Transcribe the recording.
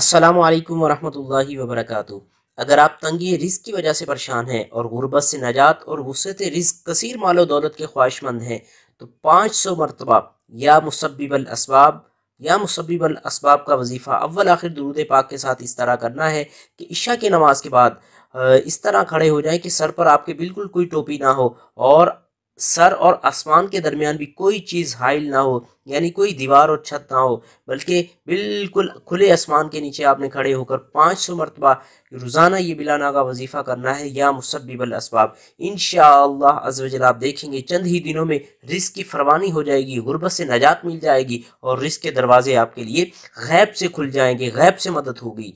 अस्सलाम वालेकुम वरहमतुल्लाहि अगर आप तंगी रिस्क की वजह से परेशान हैं और गुरबत से नजात और वसत रिस्क कसर मालो दौलत के ख्वाहिशमंद हैं तो पाँच सौ मरतबा या मुसब्बिबल इसबाब या मुसब्बिबल इसबाब का वजीफ़ा अव्वल आखिर दरूद पाक के साथ इस तरह करना है कि इशा की नमाज के बाद इस तरह खड़े हो जाएं कि सर पर आपके बिल्कुल कोई टोपी ना हो और सर और आसमान के दरमियान भी कोई चीज़ हाइल ना हो यानी कोई दीवार और छत ना हो बल्कि बिल्कुल खुले आसमान के नीचे आपने खड़े होकर पाँच सौ मरतबा रोज़ाना ये बिलाना का वजीफ़ा करना है या मुसब्बिबल इसबाब इन शजल आप देखेंगे चंद ही दिनों में रिस्क की फरवानी हो जाएगी गुर्बत से नजात मिल जाएगी और रिस्क के दरवाजे आपके लिए गैब से खुल जाएंगे गैब से मदद होगी